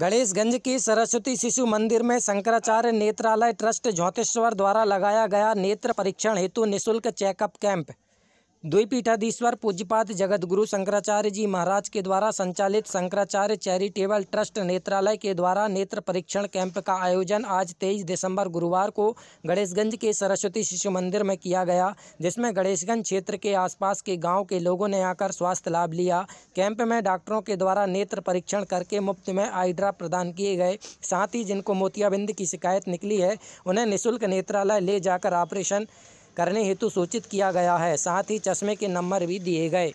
गणेशगंज की सरस्वती शिशु मंदिर में शंकराचार्य नेत्रालय ट्रस्ट ज्योतिश्वर द्वारा लगाया गया नेत्र परीक्षण हेतु निशुल्क चेकअप कैंप द्विपीठाधीश्वर पूज्यपात जगतगुरु शंकराचार्य जी महाराज के द्वारा संचालित शंकराचार्य चैरिटेबल ट्रस्ट नेत्रालय के द्वारा नेत्र परीक्षण कैंप का आयोजन आज 23 दिसंबर गुरुवार को गणेशगंज के सरस्वती शिशु मंदिर में किया गया जिसमें गणेशगंज क्षेत्र के आसपास के गांव के लोगों ने आकर स्वास्थ्य लाभ लिया कैंप में डॉक्टरों के द्वारा नेत्र परीक्षण करके मुफ्त में आईड्रा प्रदान किए गए साथ ही जिनको मोतियाबिंद की शिकायत निकली है उन्हें निःशुल्क नेत्रालय ले जाकर ऑपरेशन करने हेतु सूचित किया गया है साथ ही चश्मे के नंबर भी दिए गए